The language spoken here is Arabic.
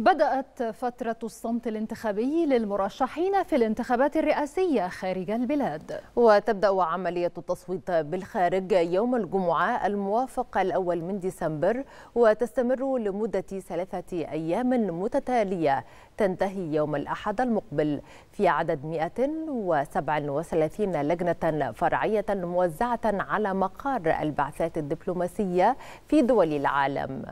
بدأت فترة الصمت الانتخابي للمرشحين في الانتخابات الرئاسية خارج البلاد وتبدأ عملية التصويت بالخارج يوم الجمعة الموافق الأول من ديسمبر وتستمر لمدة ثلاثة أيام متتالية تنتهي يوم الأحد المقبل في عدد 137 لجنة فرعية موزعة على مقار البعثات الدبلوماسية في دول العالم